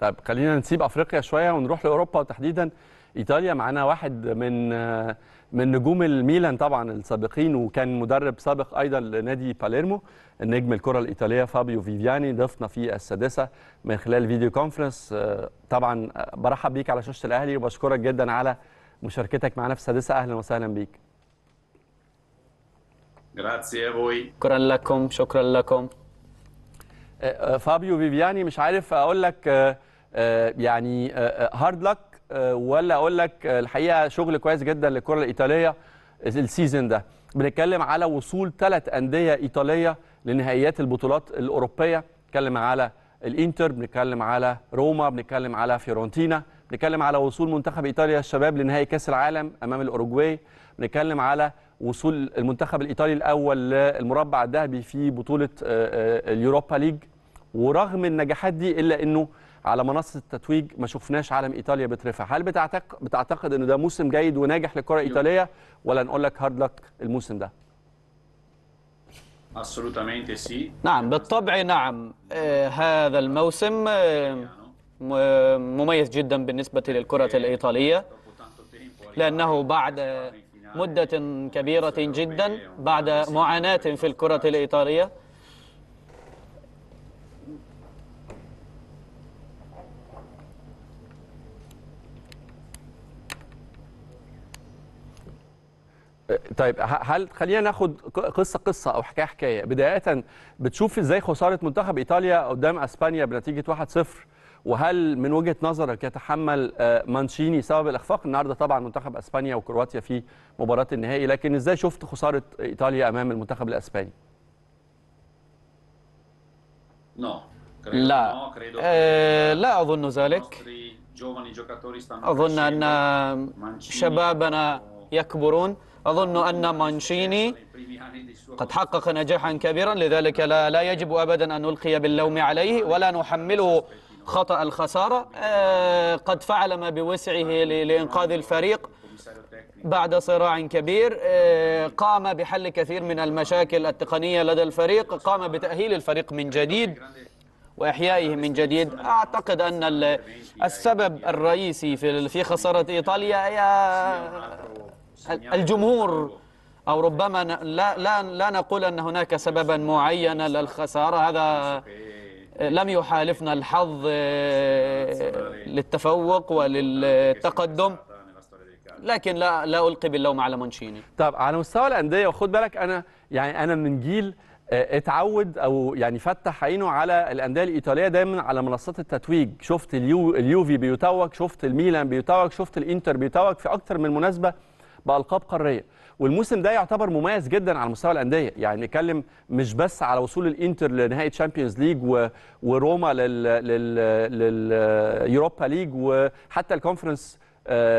طيب خلينا نسيب افريقيا شويه ونروح لاوروبا وتحديدا ايطاليا معانا واحد من من نجوم الميلان طبعا السابقين وكان مدرب سابق ايضا لنادي باليرمو النجم الكره الايطاليه فابيو فيفياني ضيفنا في السادسه من خلال فيديو كونفرنس آه، طبعا آه، برحب بيك على شاشه الاهلي وبشكرك جدا على مشاركتك معنا في السادسه اهلا وسهلا بيك شكرا لكم شكرا لكم آه، آه، فابيو فيفياني مش عارف اقول لك آه، يعني هارد لك ولا اقول لك الحقيقه شغل كويس جدا للكره الايطاليه السيزون ده بنتكلم على وصول ثلاث انديه ايطاليه لنهائيات البطولات الاوروبيه بنتكلم على الانتر بنتكلم على روما بنتكلم على فيورنتينا بنتكلم على وصول منتخب ايطاليا الشباب لنهائي كاس العالم امام الاوروجواي بنتكلم على وصول المنتخب الايطالي الاول للمربع الذهبي في بطوله آه، آه، اليوروبا ليج ورغم النجاحات دي الا انه على منصه التتويج ما شفناش علم ايطاليا بترفع هل بتعتق... بتعتقد انه ده موسم جيد وناجح للكره أيوه. الايطاليه ولا نقول لك هارد لك الموسم ده نعم بالطبع نعم آه هذا الموسم آه، مميز جدا بالنسبه للكره إيه. الايطاليه لانه بعد مدة كبيرة جدا بعد معاناة في الكرة الإيطالية طيب هل خلينا ناخد قصه قصه او حكايه حكايه بدايه بتشوف ازاي خساره منتخب ايطاليا قدام اسبانيا بنتيجه 1-0 وهل من وجهه نظرك يتحمل آه، مانشيني سبب الاخفاق النهارده طبعا منتخب اسبانيا وكرواتيا في مباراه النهائي لكن ازاي شفت خساره ايطاليا امام المنتخب الاسباني لا آه، لا اظن ذلك اظن ان شبابنا يكبرون أظن أن مانشيني قد حقق نجاحا كبيرا لذلك لا, لا يجب أبدا أن نلقي باللوم عليه ولا نحمله خطأ الخسارة آه، قد فعل ما بوسعه لإنقاذ الفريق بعد صراع كبير آه، قام بحل كثير من المشاكل التقنية لدى الفريق قام بتأهيل الفريق من جديد وإحيائه من جديد أعتقد أن السبب الرئيسي في خسارة إيطاليا هي الجمهور أو ربما لا, لا, لا نقول أن هناك سببا معينا للخسارة هذا لم يحالفنا الحظ آه، للتفوق وللتقدم لكن لا لا القي باللوم على مونشيني طب على مستوى الانديه وخد بالك انا يعني انا من جيل آه، اتعود او يعني فتح عينه على الانديه الايطاليه دايما على منصات التتويج شفت اليو اليوفي بيتوج شفت الميلان بيتوج شفت الانتر بيتوج في اكثر من مناسبه بالقاب قاريه والموسم ده يعتبر مميز جدا على مستوى الانديه يعني نتكلم مش بس على وصول الانتر لنهائي تشامبيونز ليج وروما لليوروبا ليج وحتى الكونفرنس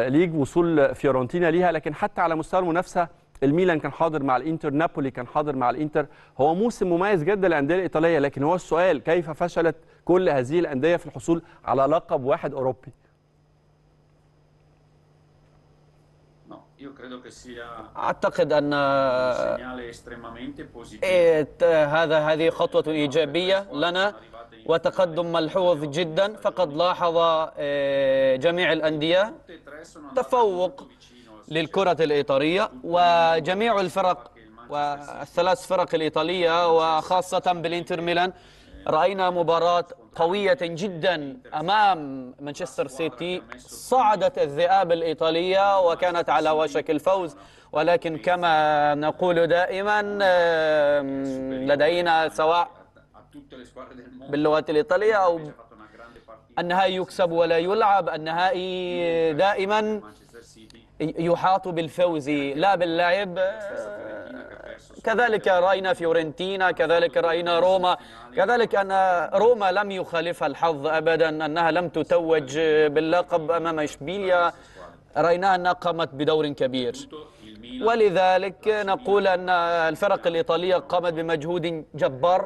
ليج آه، وصول فيورنتينا ليها لكن حتى على مستوى المنافسه الميلان كان حاضر مع الانتر نابولي كان حاضر مع الانتر هو موسم مميز جدا للانديه الايطاليه لكن هو السؤال كيف فشلت كل هذه الانديه في الحصول على لقب واحد اوروبي Io credo che sia أعتقد أن إيه، هذا هذه خطوة إيجابية لنا وتقدم ملحوظ جدا فقد لاحظ إيه، جميع الأندية e تفوق للكرة الإيطالية وجميع الفرق والثلاث فرق الإيطالية وخاصة بالإنتر ميلان رأينا مباراة قوية جدا أمام مانشستر سيتي صعدت الذئاب الإيطالية وكانت على وشك الفوز ولكن كما نقول دائما لدينا سواء باللغة الإيطالية أو النهائي يكسب ولا يلعب النهائي دائما يحاط بالفوز لا باللعب كذلك رأينا فيورنتينا كذلك رأينا روما كذلك أن روما لم يخالفها الحظ أبدا أنها لم تتوج باللقب أمام إشبيليا رأينا أنها قامت بدور كبير ولذلك نقول أن الفرق الإيطالية قامت بمجهود جبار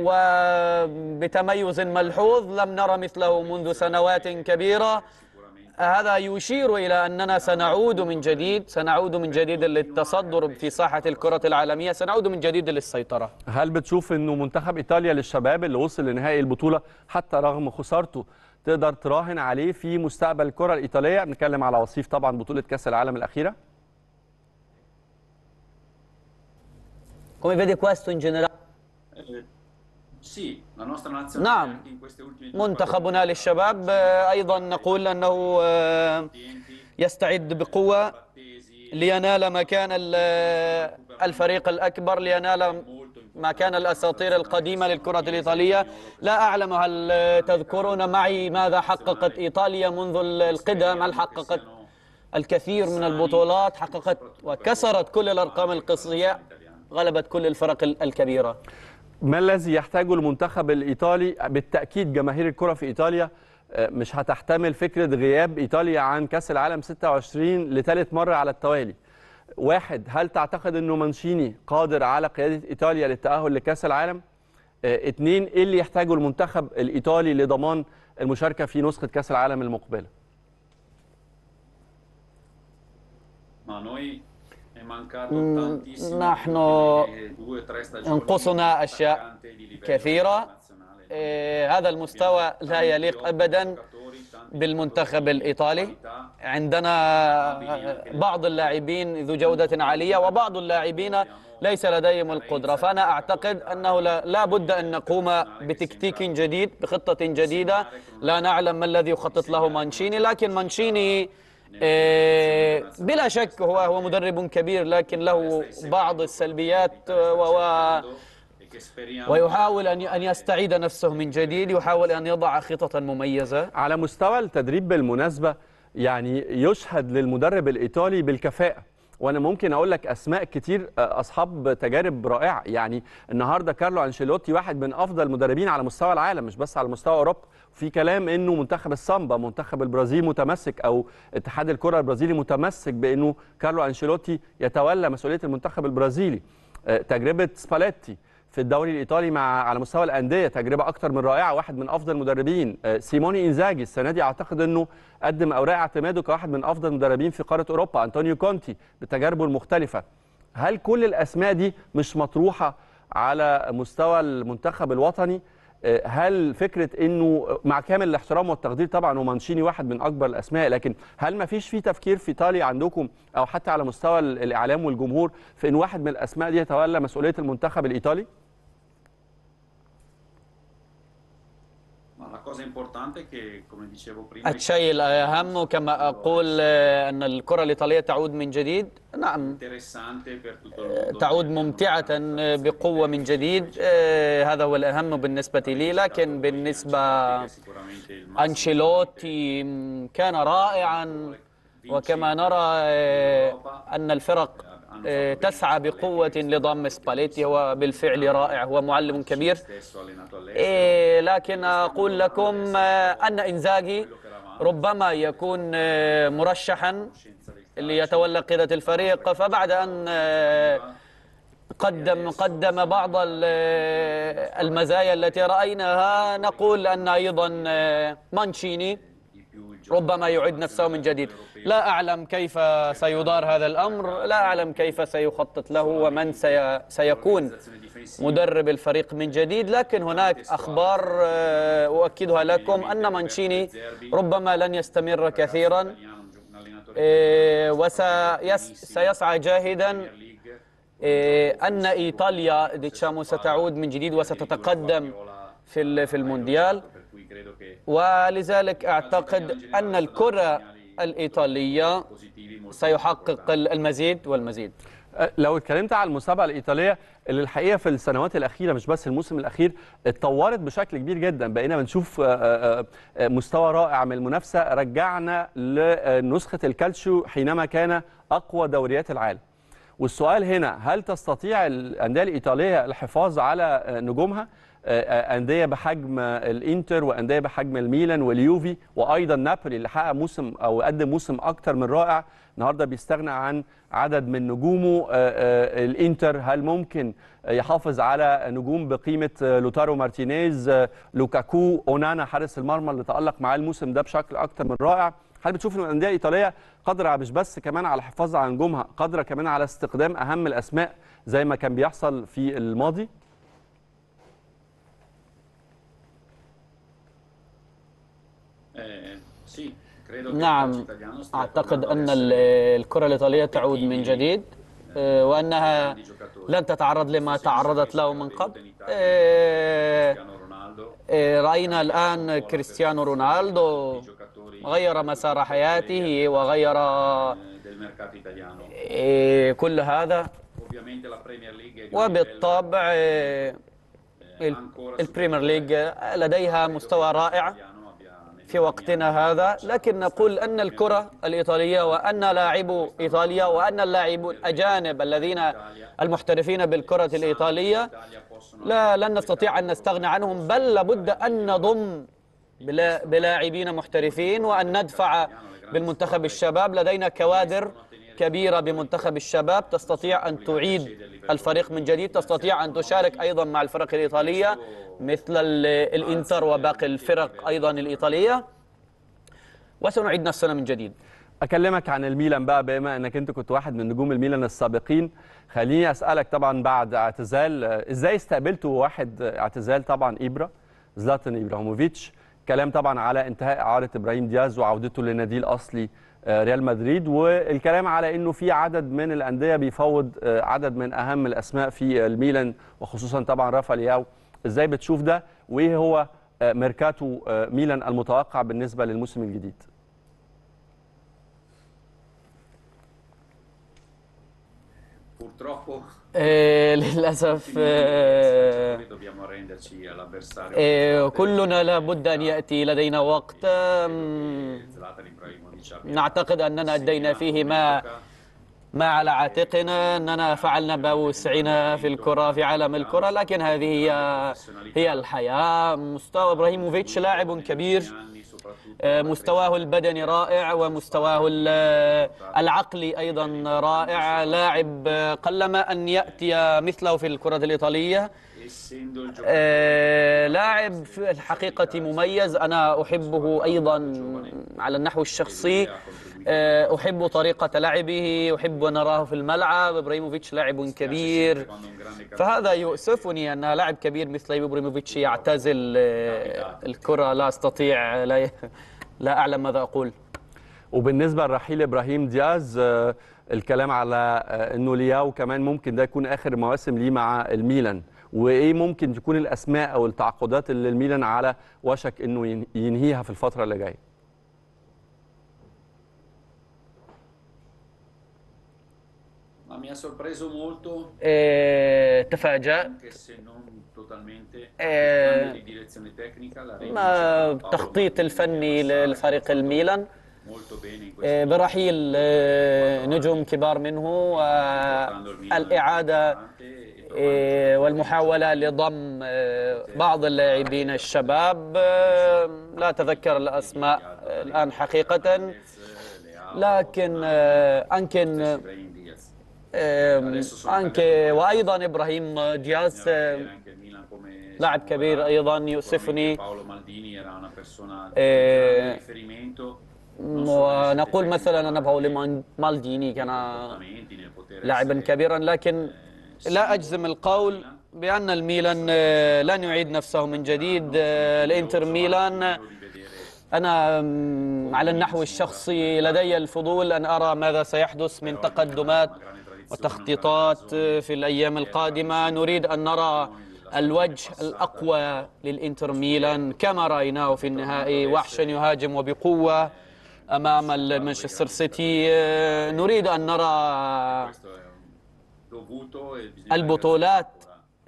وبتميز ملحوظ لم نرى مثله منذ سنوات كبيرة هذا يشير إلى أننا سنعود من جديد سنعود من جديد للتصدر في ساحة الكرة العالمية سنعود من جديد للسيطرة هل بتشوف أنه منتخب إيطاليا للشباب اللي وصل لنهائي البطولة حتى رغم خسارته تقدر تراهن عليه في مستقبل الكرة الإيطالية بنتكلم على وصيف طبعا بطولة كأس العالم الأخيرة Come vede questo in generale نعم منتخبنا للشباب أيضا نقول أنه يستعد بقوة لينال مكان الفريق الأكبر لينال مكان الأساطير القديمة للكرة الإيطالية لا أعلم هل تذكرون معي ماذا حققت إيطاليا منذ القدم هل حققت الكثير من البطولات حققت وكسرت كل الأرقام القصية غلبت كل الفرق الكبيرة ما الذي يحتاجه المنتخب الايطالي بالتاكيد جماهير الكره في ايطاليا آه، مش هتحتمل فكره غياب ايطاليا عن كاس العالم 26 لثالث مره على التوالي واحد هل تعتقد انه مانشيني قادر على قياده ايطاليا للتاهل لكاس العالم اثنين آه، ايه اللي يحتاجه المنتخب الايطالي لضمان المشاركه في نسخه كاس العالم المقبله مع نحن ينقصنا أشياء كثيرة هذا المستوى لا يليق أبدا بالمنتخب الإيطالي عندنا بعض اللاعبين ذو جودة عالية وبعض اللاعبين ليس لديهم القدرة فأنا أعتقد أنه لا بد أن نقوم بتكتيك جديد بخطة جديدة لا نعلم ما الذي يخطط له مانشيني لكن مانشيني إيه، بلا شك هو هو مدرب كبير لكن له بعض السلبيات آه، و ويحاول أن أن يستعيد نفسه من جديد يحاول أن يضع خططا مميزة على مستوى التدريب بالمناسبة يعني يشهد للمدرب الإيطالي بالكفاءة وانا ممكن اقول لك اسماء كتير آه، اصحاب تجارب رائعه يعني النهارده كارلو انشيلوتي واحد من افضل المدربين على مستوى العالم مش بس على مستوى اوروبا في كلام انه منتخب السامبا منتخب البرازيل متمسك او اتحاد الكره البرازيلي متمسك بانه كارلو انشيلوتي يتولى مسؤوليه المنتخب البرازيلي آه، تجربه سباليتي في الدوري الايطالي مع على مستوى الانديه تجربه اكثر من رائعه واحد من افضل المدربين آه، سيموني انزاجي السنه دي اعتقد انه قدم اوراق اعتماده كواحد من افضل المدربين في قاره اوروبا انطونيو كونتي بتجاربه المختلفه هل كل الاسماء دي مش مطروحه على مستوى المنتخب الوطني آه، هل فكره انه مع كامل الاحترام والتقدير طبعا ومانشيني واحد من اكبر الاسماء لكن هل ما فيش في تفكير في ايطاليا عندكم او حتى على مستوى الاعلام والجمهور في ان واحد من الاسماء دي يتولى مسؤوليه المنتخب الايطالي؟ الشيء الأهم كما أقول آه، أن الكرة الإيطالية تعود من جديد نعم آه، تعود ممتعة آه، بقوة من جديد هذا هو الأهم بالنسبة لي لكن بالنسبة أنشيلوتي كان رائعا وكما نرى أن الفرق آه، تسعى بقوة لضم سباليتي هو بالفعل رائع هو معلم كبير إيه، لكن أقول لكم آه، أن إنزاغي ربما يكون آه، مرشحا ليتولى قيادة الفريق فبعد أن قدم قدم بعض المزايا التي رأيناها نقول أن أيضا مانشيني ربما يعد نفسه من جديد لا أعلم كيف سيدار هذا الأمر لا أعلم كيف سيخطط له ومن سيكون مدرب الفريق من جديد لكن هناك أخبار آه، أؤكدها لكم أن مانشيني ربما لن يستمر كثيرا آه، وسيسعى جاهدا آه، أن إيطاليا ديتشامو ستعود من جديد وستتقدم في المونديال ولذلك أعتقد أن الكرة الإيطالية سيحقق المزيد والمزيد أه، لو اتكلمت على المسابقه الايطاليه اللي الحقيقه في السنوات الاخيره مش بس الموسم الاخير اتطورت بشكل كبير جدا بقينا بنشوف أه، أه، مستوى رائع من المنافسه رجعنا لنسخه الكالتشو حينما كان اقوى دوريات العالم والسؤال هنا هل تستطيع الانديه الايطاليه الحفاظ على نجومها انديه بحجم الانتر وانديه بحجم الميلان واليوفي وايضا نابولي اللي حقق موسم او قدم موسم اكتر من رائع النهارده بيستغنى عن عدد من نجومه آه، آه، الانتر هل ممكن يحافظ على نجوم بقيمه آه، لوتارو مارتينيز لوكاكو اونانا حارس المرمى اللي تالق معاه الموسم ده بشكل اكتر من رائع هل بتشوف ان الانديه الايطاليه قادره مش بس كمان على الحفاظ على نجومها قادره كمان على استخدام اهم الاسماء زي ما كان بيحصل في الماضي نعم أعتقد أن الكرة الإيطالية تعود من جديد eh, آه، وأنها لن تتعرض لما تعرضت له من قبل آه، آه، رأينا الآن كريستيانو رونالدو غير مسار حياته وغير كل هذا وبالطبع eh، البريمير ليج لديها مستوى رائع في وقتنا هذا لكن نقول أن الكرة الإيطالية وأن لاعبو إيطاليا وأن اللاعب الأجانب الذين المحترفين بالكرة الإيطالية لا لن نستطيع أن نستغنى عنهم بل لابد أن نضم بلاعبين محترفين وأن ندفع بالمنتخب الشباب لدينا كوادر كبيرة بمنتخب الشباب تستطيع أن تعيد الفريق من جديد تستطيع أن تشارك أيضا مع الفرق الإيطالية مثل الإنتر وباقي الفرق أيضا الإيطالية وسنعيد نفسنا من جديد اكلمك عن الميلان بقى بما انك انت كنت واحد من نجوم الميلان السابقين خليني اسالك طبعا بعد اعتزال ازاي استقبلتوا واحد اعتزال طبعا ابرا زلاتان ابراهيموفيتش كلام طبعا على انتهاء اعاره ابراهيم دياز وعودته للنادي الاصلي آه، ريال مدريد والكلام على انه في عدد من الانديه بيفوض آه، عدد من اهم الاسماء في الميلان وخصوصا طبعا رافا لياو ازاي بتشوف ده وايه هو آه، ميركاتو ميلان المتوقع بالنسبه للموسم الجديد Eh, للأسف eh, eh, كلنا لابد أن يأتي لدينا وقت نعتقد أننا أدينا فيه ما ما على عاتقنا أننا فعلنا بوسعنا في الكرة في عالم الكرة لكن هذه هي هي الحياة مستوى إبراهيموفيتش لاعب كبير آه، مستواه البدني رائع ومستواه آه، العقلي أيضا رائع لاعب آه، قلما أن يأتي مثله في الكرة الإيطالية لاعب في الحقيقة مميز أنا أحبه أيضا على النحو الشخصي آه، أحب طريقة لعبه أحب أن أراه في الملعب إبراهيموفيتش لاعب كبير فهذا يؤسفني أن لاعب كبير مثل إبراهيموفيتش يعتزل آه، الكرة لا أستطيع لا, لا أعلم ماذا أقول وبالنسبة لرحيل إبراهيم دياز آه، الكلام على أنه لياو كمان ممكن ده يكون آخر مواسم ليه مع الميلان وايه ممكن تكون الاسماء او التعاقدات اللي الميلان على وشك انه ينهيها في الفتره اللي جايه تفاجأت التخطيط eh, eh, الفني لفريق الميلان eh, برحيل نجوم كبار منه والإعادة إيه، والمحاولة لضم إيه، بعض اللاعبين الشباب إيه، لا أتذكر الأسماء الآن حقيقة لكن أنكن أنكي وأيضا إبراهيم دياس لاعب كبير أيضا يؤسفني ونقول مثلا أن باولو مالديني كان لاعبا كبيرا لكن لا أجزم القول بأن الميلان آه، لن يعيد نفسه من جديد آه، الإنتر ميلان أنا على النحو الشخصي لدي الفضول أن أرى ماذا سيحدث من تقدمات وتخطيطات آه، في الأيام القادمة نريد أن نرى الوجه الأقوى للإنتر ميلان كما رأيناه في النهائي وحشا يهاجم وبقوة أمام مانشستر سيتي نريد أن نرى E البطولات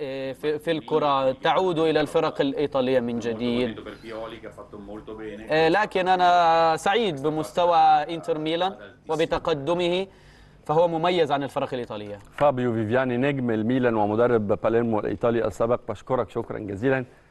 آه، في, في الكرة تعود إلى الفرق الإيطالية من جديد eh, لكن أنا سعيد بمستوى إنتر ميلان وبتقدمه فهو مميز عن الفرق الإيطالية فابيو فيفياني نجم الميلان ومدرب باليرمو الإيطالي السابق بشكرك شكرا جزيلا